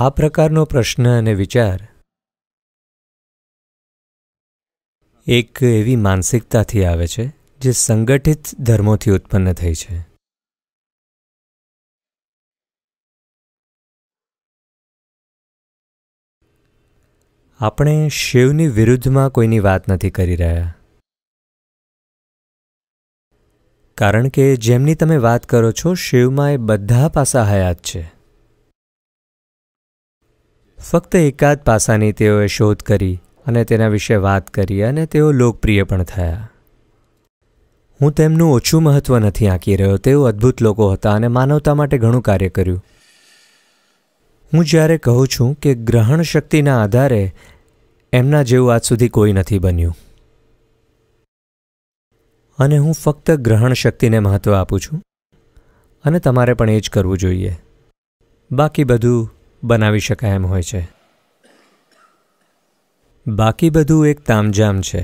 આ પ્રકારનો પ્રશ્ન અને વિચાર એક એવી માનસિકતાથી આવે છે જે સંગઠિત ધર્મોથી ઉત્પન્ન થઈ છે આપણે શિવની વિરુદ્ધમાં કોઈની વાત નથી કરી રહ્યા કારણ કે જેમની તમે વાત કરો છો શિવમાં એ બધા પાસા હયાત છે ફક્ત એકાદ પાસાની તેઓએ શોધ કરી અને તેના વિશે વાત કરી અને તેઓ લોકપ્રિય પણ થયા હું તેમનું ઓછું મહત્ત્વ નથી આંકી રહ્યો તેઓ અદ્ભુત લોકો હતા અને માનવતા માટે ઘણું કાર્ય કર્યું હું જ્યારે કહું છું કે ગ્રહણ શક્તિના આધારે એમના જેવું આજ સુધી કોઈ નથી બન્યું અને હું ફક્ત ગ્રહણ શક્તિને મહત્ત્વ આપું છું અને તમારે પણ એ જ કરવું જોઈએ બાકી બધું બનાવી શકાય એમ હોય છે બાકી બધું એક તામજામ છે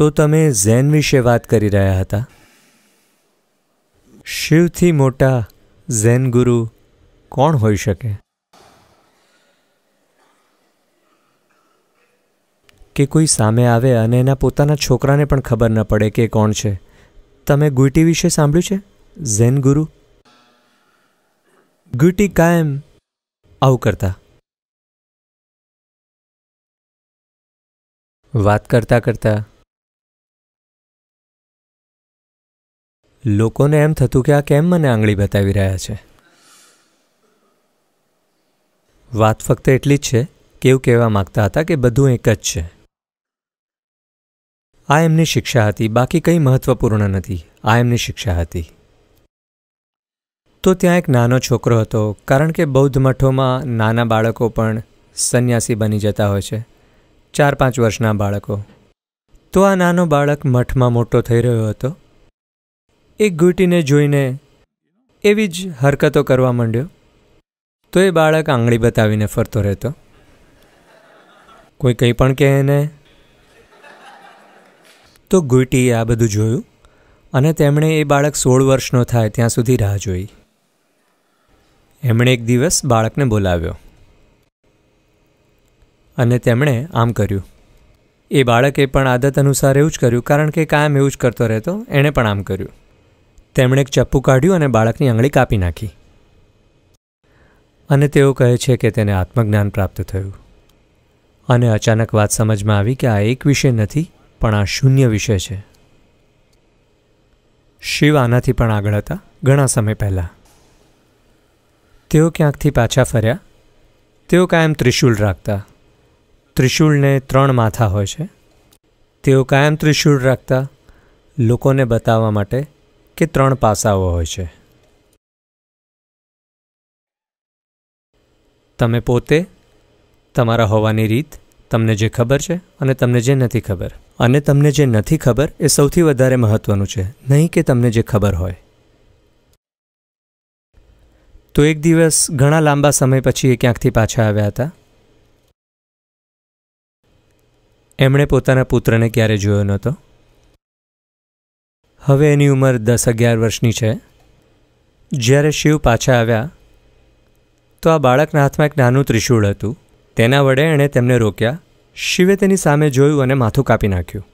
તો તમે ઝેન વિશે વાત કરી રહ્યા હતા શિવથી મોટા ઝેન ગુરુ કોણ હોઈ શકે કે કોઈ સામે આવે અને એના પોતાના છોકરાને પણ ખબર ન પડે કે કોણ છે તમે ગુઈટી વિશે સાંભળ્યું છે ઝેન ગુરુ ગીટી કાયમ આવું કરતા વાત કરતા કરતા લોકોને એમ થતું કે આ કેમ મને આંગળી બતાવી રહ્યા છે વાત ફક્ત એટલી જ છે કે એવું કહેવા માગતા હતા કે બધું એક જ છે આ એમની શિક્ષા હતી બાકી કંઈ મહત્વપૂર્ણ નથી આ એમની શિક્ષા હતી તો ત્યાં એક નાનો છોકરો હતો કારણ કે બૌદ્ધ મઠોમાં નાના બાળકો પણ સંન્યાસી બની જતા હોય છે ચાર પાંચ વર્ષના બાળકો તો આ નાનો બાળક મઠમાં મોટો થઈ રહ્યો હતો એ ગુટીને જોઈને એવી જ હરકતો કરવા માંડ્યો તો એ બાળક આંગળી બતાવીને ફરતો રહેતો કોઈ કંઈ પણ કહે એને તો ગુટીએ આ બધું જોયું અને તેમણે એ બાળક સોળ વર્ષનો થાય ત્યાં સુધી રાહ જોઈ એમણે એક દિવસ બાળકને બોલાવ્યો અને તેમણે આમ કર્યું એ બાળકે પણ આદત અનુસાર એવું જ કર્યું કારણ કે કાયમ એવું જ કરતો રહેતો એણે પણ આમ કર્યું તેમણે એક ચપ્પુ કાઢ્યું અને બાળકની આંગળી કાપી નાખી અને તેઓ કહે છે કે તેને આત્મજ્ઞાન પ્રાપ્ત થયું અને અચાનક વાત સમજમાં આવી કે આ એક વિષય નથી પણ આ શૂન્ય વિષય છે શિવ આનાથી પણ આગળ હતા ઘણા સમય પહેલાં તેઓ ક્યાંકથી પાછા ફર્યા તેઓ કાયમ ત્રિશુલ રાખતા ત્રિશુલને ત્રણ માથા હોય છે તેઓ કાયમ ત્રિશુલ રાખતા લોકોને બતાવવા માટે કે ત્રણ પાસાઓ હોય છે તમે પોતે તમારા હોવાની રીત તમને જે ખબર છે અને તમને જે નથી ખબર અને તમને જે નથી ખબર એ સૌથી વધારે મહત્ત્વનું છે નહીં કે તમને જે ખબર હોય તો એક દિવસ ઘણા લાંબા સમય પછી એ ક્યાંકથી પાછા આવ્યા હતા એમણે પોતાના પુત્રને ક્યારે જોયો નહોતો હવે એની ઉંમર દસ અગિયાર વર્ષની છે જ્યારે શિવ પાછા આવ્યા તો આ બાળકના હાથમાં એક નાનું ત્રિશૂળ હતું તેના વડે એણે તેમને રોક્યા શિવે તેની સામે જોયું અને માથું કાપી નાખ્યું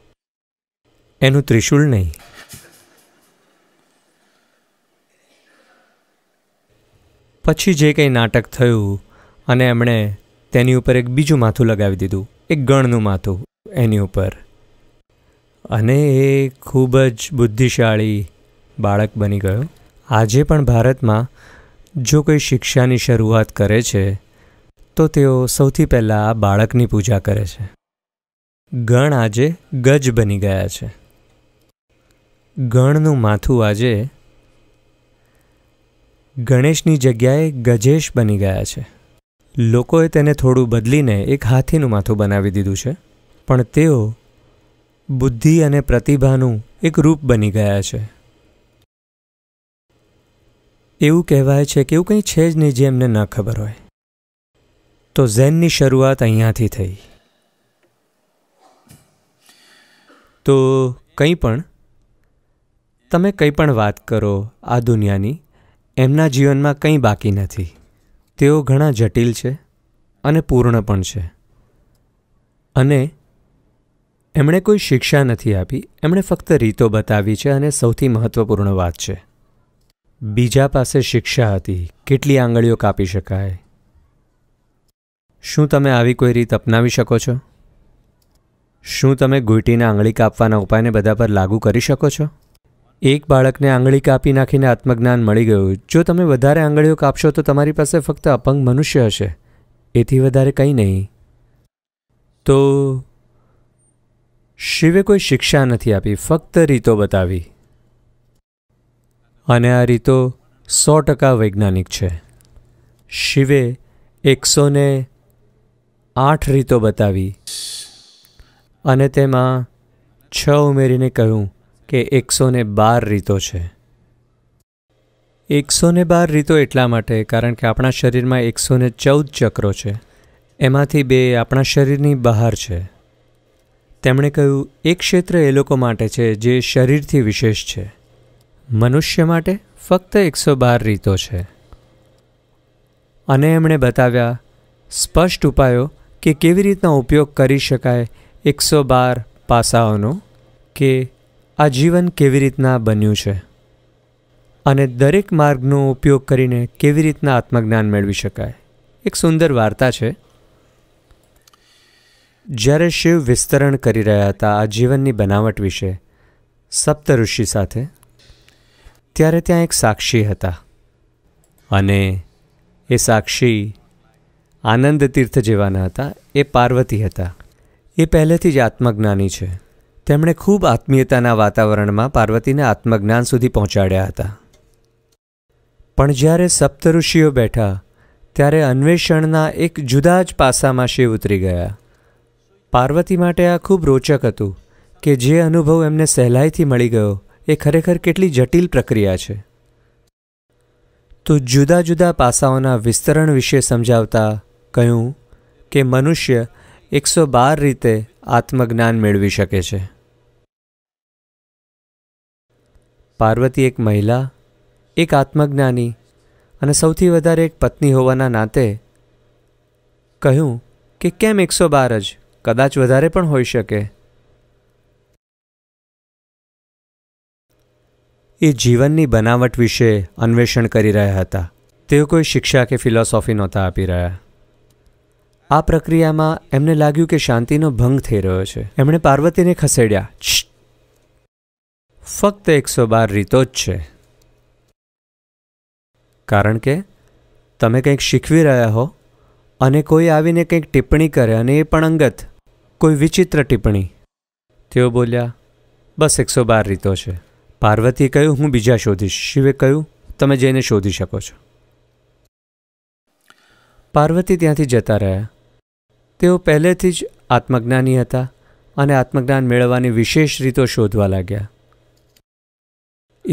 એનું ત્રિશૂળ નહીં પછી જે કંઈ નાટક થયું અને એમણે તેની ઉપર એક બીજું માથું લગાવી દીધું એક ગણનું માથું એની ઉપર અને એ ખૂબ જ બુદ્ધિશાળી બાળક બની ગયો આજે પણ ભારતમાં જો કોઈ શિક્ષાની શરૂઆત કરે છે તો તેઓ સૌથી પહેલાં આ બાળકની પૂજા કરે છે ગણ આજે ગજ બની ગયા છે ગણનું માથું આજે ગણેશની જગ્યાએ ગજેશ બની ગયા છે લોકોએ તેને થોડું બદલીને એક હાથીનું માથું બનાવી દીધું છે પણ તેઓ બુદ્ધિ અને પ્રતિભાનું એક રૂપ બની ગયા છે એવું કહેવાય છે કે એવું કંઈ છે જ નહીં જે એમને ન ખબર હોય તો ઝેનની શરૂઆત અહીંયાથી થઈ તો કંઈ પણ તમે કંઈ પણ વાત કરો આ દુનિયાની એમના જીવનમાં કંઈ બાકી નથી તેઓ ઘણા જટિલ છે અને પૂર્ણ પણ છે અને એમણે કોઈ શિક્ષા નથી આપી એમણે ફક્ત રીતો બતાવી છે અને સૌથી મહત્ત્વપૂર્ણ વાત છે બીજા પાસે શિક્ષા હતી કેટલી આંગળીઓ કાપી શકાય શું તમે આવી કોઈ રીત અપનાવી શકો છો શું તમે ગોઈટીના આંગળી કાપવાના ઉપાયને બધા પર લાગુ કરી શકો છો એક બાળકને આંગળી કાપી નાખીને આત્મજ્ઞાન મળી ગયું જો તમે વધારે આંગળીઓ કાપશો તો તમારી પાસે ફક્ત અપંગ મનુષ્ય હશે એથી વધારે કંઈ નહીં તો શિવે કોઈ શિક્ષા નથી આપી ફક્ત રીતો બતાવી અને આ રીતો સો ટકા વૈજ્ઞાનિક છે શિવે એકસો ને આઠ રીતો બતાવી અને તેમાં છ ઉમેરીને કહ્યું કે એકસો ને બાર રીતો છે એકસો ને બાર રીતો એટલા માટે કારણ કે આપણા શરીરમાં એકસો ને ચૌદ ચક્રો છે એમાંથી બે આપણા શરીરની બહાર છે તેમણે કહ્યું એક ક્ષેત્ર એ લોકો માટે છે જે શરીરથી વિશેષ છે મનુષ્ય માટે ફક્ત એકસો બાર રીતો છે અને એમણે બતાવ્યા સ્પષ્ટ ઉપાયો કે કેવી રીતના ઉપયોગ કરી શકાય એકસો બાર પાસાઓનો કે આ જીવન કેવી રીતના બન્યું છે અને દરેક માર્ગનો ઉપયોગ કરીને કેવી રીતના આત્મજ્ઞાન મેળવી શકાય એક સુંદર વાર્તા છે જ્યારે શિવ વિસ્તરણ કરી રહ્યા હતા આ જીવનની બનાવટ વિશે સપ્ત ઋષિ સાથે ત્યારે ત્યાં એક સાક્ષી હતા અને એ સાક્ષી આનંદ તીર્થ જેવાના હતા એ પાર્વતી હતા એ પહેલેથી જ આત્મજ્ઞાની છે તેમણે ખૂબ આત્મીયતાના વાતાવરણમાં પાર્વતીને આત્મજ્ઞાન સુધી પહોંચાડ્યા હતા પણ જ્યારે સપ્ત ઋષિઓ બેઠા ત્યારે અન્વેષણના એક જુદા જ પાસામાં શિવ ઉતરી ગયા પાર્વતી માટે આ ખૂબ રોચક હતું કે જે અનુભવ એમને સહેલાઈથી મળી ગયો એ ખરેખર કેટલી જટિલ પ્રક્રિયા છે તો જુદા જુદા પાસાઓના વિસ્તરણ વિશે સમજાવતા કહ્યું કે મનુષ્ય એકસો બાર રીતે આત્મજ્ઞાન મેળવી શકે છે પાર્વતી એક મહિલા એક આત્મજ્ઞાની અને સૌથી વધારે એક પત્ની હોવાના નાતે કહ્યું કે કેમ એકસો બાર જ કદાચ વધારે પણ હોઈ શકે એ જીવનની બનાવટ વિશે અન્વેષણ કરી રહ્યા હતા તેઓ કોઈ શિક્ષા કે ફિલોસોફી નહોતા આપી રહ્યા આ પ્રક્રિયામાં એમને લાગ્યું કે શાંતિનો ભંગ થઈ રહ્યો છે એમણે પાર્વતીને ખસેડ્યા ફક્ત એકસો બાર રીતો જ છે કારણ કે તમે કંઈક શીખવી રહ્યા હો અને કોઈ આવીને કંઈક ટિપ્પણી કરે અને એ પણ અંગત કોઈ વિચિત્ર ટિપ્પણી તેઓ બોલ્યા બસ એકસો બાર રીતો છે પાર્વતીએ કહ્યું હું બીજા શોધીશ શિવે કહ્યું તમે જઈને શોધી શકો છો પાર્વતી ત્યાંથી જતા રહ્યા તેઓ પહેલેથી જ આત્મજ્ઞાની હતા અને આત્મજ્ઞાન મેળવવાની વિશેષ રીતો શોધવા લાગ્યા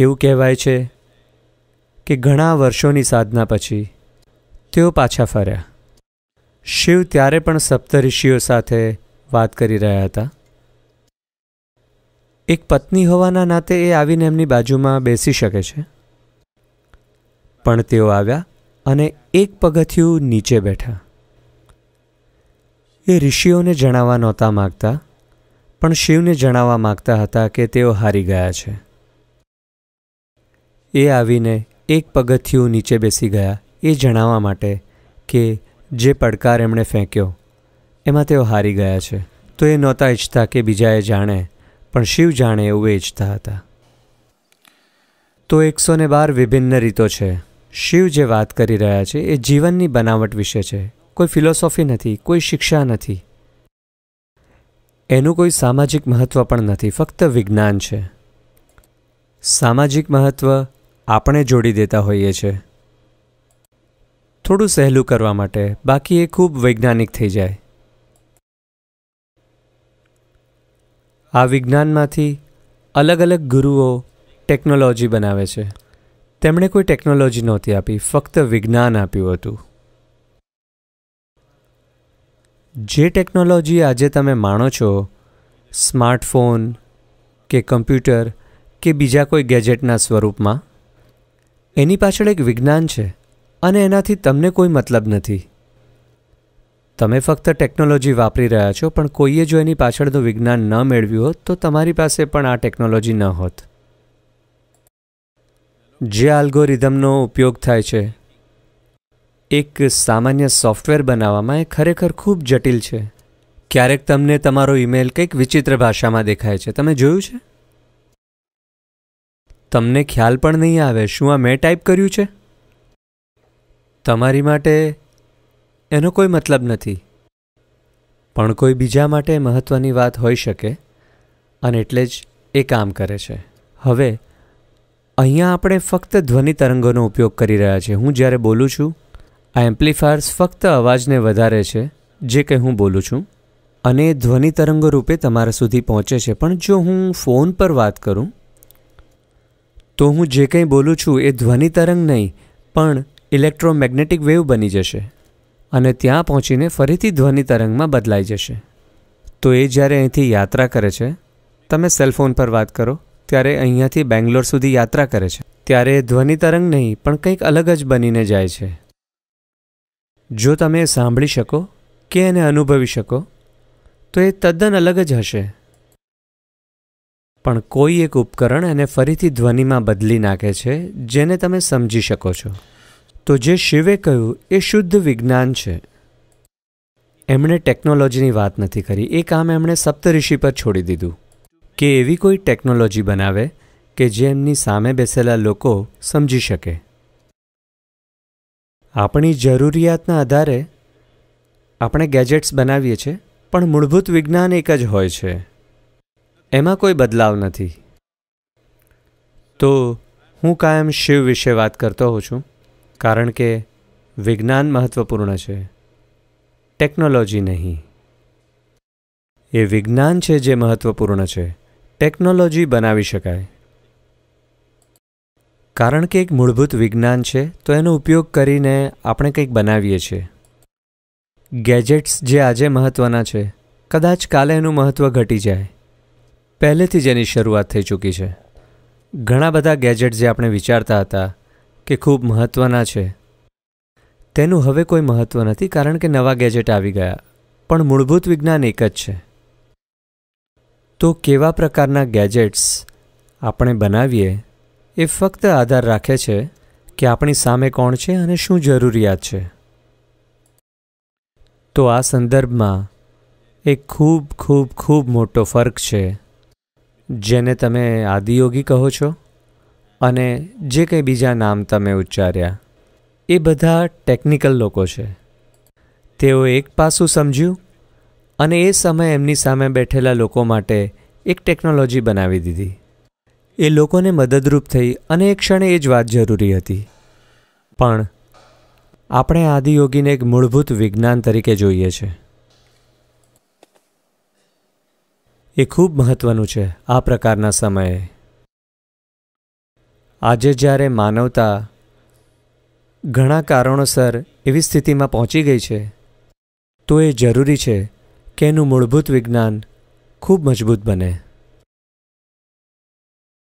એવું કહેવાય છે કે ઘણા વર્ષોની સાધના પછી તેઓ પાછા ફર્યા શિવ ત્યારે પણ સપ્તઋષિઓ સાથે વાત કરી રહ્યા હતા એક પત્ની હોવાના નાતે એ આવીને એમની બાજુમાં બેસી શકે છે પણ તેઓ આવ્યા અને એક પગથિયું નીચે બેઠા એ ઋષિઓને જણાવવા નહોતા માગતા પણ શિવને જણાવવા માગતા હતા કે તેઓ હારી ગયા છે એ આવીને એક પગથિયું નીચે બેસી ગયા એ જણાવવા માટે કે જે પડકાર એમણે ફેંક્યો એમાં તેઓ હારી ગયા છે તો એ નહોતા ઈચ્છતા કે બીજાએ જાણે પણ શિવ જાણે એવું એ ઈચ્છતા હતા તો એકસો ને બાર વિભિન્ન રીતો છે શિવ જે વાત કરી રહ્યા છે એ જીવનની બનાવટ વિશે છે કોઈ ફિલોસોફી નથી કોઈ શિક્ષા નથી એનું કોઈ સામાજિક મહત્ત્વ પણ નથી ફક્ત વિજ્ઞાન છે સામાજિક મહત્ત્વ આપણે જોડી દેતા હોઈએ છીએ થોડું સહેલું કરવા માટે બાકી એ ખૂબ વૈજ્ઞાનિક થઈ જાય આ વિજ્ઞાનમાંથી અલગ અલગ ગુરુઓ ટેકનોલોજી બનાવે છે તેમણે કોઈ ટેકનોલોજી નહોતી આપી ફક્ત વિજ્ઞાન આપ્યું હતું જે ટેકનોલોજી આજે તમે માણો છો સ્માર્ટફોન કે કમ્પ્યુટર કે બીજા કોઈ ગેજેટના સ્વરૂપમાં એની પાછળ એક વિજ્ઞાન છે અને એનાથી તમને કોઈ મતલબ નથી તમે ફક્ત ટેકનોલોજી વાપરી રહ્યા છો પણ કોઈએ જો એની પાછળનું વિજ્ઞાન ન મેળવ્યું હોત તો તમારી પાસે પણ આ ટેકનોલોજી ન હોત જે આલ્ગોરિધમનો ઉપયોગ થાય છે એક સામાન્ય સોફ્ટવેર બનાવવામાં એ ખરેખર ખૂબ જટિલ છે ક્યારેક તમને તમારો ઈમેલ કંઈક વિચિત્ર ભાષામાં દેખાય છે તમે જોયું છે તમને ખ્યાલ પણ નહીં આવે શું આ મેં ટાઈપ કર્યું છે તમારી માટે એનો કોઈ મતલબ નથી પણ કોઈ બીજા માટે મહત્ત્વની વાત હોઈ શકે અને એટલે જ એ કામ કરે છે હવે અહીંયા આપણે ફક્ત ધ્વનિ તરંગોનો ઉપયોગ કરી રહ્યા છીએ હું જ્યારે બોલું છું આ એમ્પ્લીફાયર્સ ફક્ત અવાજને વધારે છે જે કે હું બોલું છું અને ધ્વનિ તરંગો રૂપે તમારા સુધી પહોંચે છે પણ જો હું ફોન પર વાત કરું તો હું જે કંઈ બોલું છું એ ધ્વનિ તરંગ નહીં પણ ઇલેક્ટ્રોમેગ્નેટિક વેવ બની જશે અને ત્યાં પહોંચીને ફરીથી ધ્વનિ તરંગમાં બદલાઈ જશે તો એ જ્યારે અહીંથી યાત્રા કરે છે તમે સેલફોન પર વાત કરો ત્યારે અહીંયાથી બેંગ્લોર સુધી યાત્રા કરે છે ત્યારે ધ્વનિ તરંગ નહીં પણ કંઈક અલગ જ બનીને જાય છે જો તમે સાંભળી શકો કે એને અનુભવી શકો તો એ તદ્દન અલગ જ હશે પણ કોઈ એક ઉપકરણ એને ફરીથી ધ્વનિમાં બદલી નાખે છે જેને તમે સમજી શકો છો તો જે શિવે કહ્યું એ શુદ્ધ વિજ્ઞાન છે એમણે ટેકનોલોજીની વાત નથી કરી એ કામ એમણે સપ્તઋષિ પર છોડી દીધું કે એવી કોઈ ટેકનોલોજી બનાવે કે જે એમની સામે બેસેલા લોકો સમજી શકે આપણી જરૂરિયાતના આધારે આપણે ગેજેટ્સ બનાવીએ છીએ પણ મૂળભૂત વિજ્ઞાન એક જ હોય છે એમાં કોઈ બદલાવ નથી તો હું કાયમ શિવ વિશે વાત કરતો હોઉં છું કારણ કે વિજ્ઞાન મહત્ત્વપૂર્ણ છે ટેકનોલોજી નહીં એ વિજ્ઞાન છે જે મહત્ત્વપૂર્ણ છે ટેકનોલોજી બનાવી શકાય કારણ કે એક મૂળભૂત વિજ્ઞાન છે તો એનો ઉપયોગ કરીને આપણે કંઈક બનાવીએ છીએ ગેજેટ્સ જે આજે મહત્ત્વના છે કદાચ કાલે એનું મહત્ત્વ ઘટી જાય પહેલેથી જ એની શરૂઆત થઈ ચૂકી છે ઘણા બધા ગેજેટ્સ જે આપણે વિચારતા હતા કે ખૂબ મહત્ત્વના છે તેનું હવે કોઈ મહત્ત્વ નથી કારણ કે નવા ગેજેટ આવી ગયા પણ મૂળભૂત વિજ્ઞાન એક જ છે તો કેવા પ્રકારના ગેજેટ્સ આપણે બનાવીએ એ ફક્ત આધાર રાખે છે કે આપણી સામે કોણ છે અને શું જરૂરિયાત છે તો આ સંદર્ભમાં એક ખૂબ ખૂબ ખૂબ મોટો ફરક છે જેને તમે આદિયોગી કહો છો અને જે કંઈ બીજા નામ તમે ઉચ્ચાર્યા એ બધા ટેકનિકલ લોકો છે તેઓ એક પાસું સમજ્યું અને એ સમયે એમની સામે બેઠેલા લોકો માટે એક ટેકનોલોજી બનાવી દીધી એ લોકોને મદદરૂપ થઈ અને એક ક્ષણે એ જ વાત જરૂરી હતી પણ આપણે આદિયોગીને એક મૂળભૂત વિજ્ઞાન તરીકે જોઈએ છે એ ખૂબ મહત્વનું છે આ પ્રકારના સમયે આજે જ્યારે માનવતા ઘણા કારણોસર એવી સ્થિતિમાં પહોંચી ગઈ છે તો એ જરૂરી છે કે એનું મૂળભૂત વિજ્ઞાન ખૂબ મજબૂત બને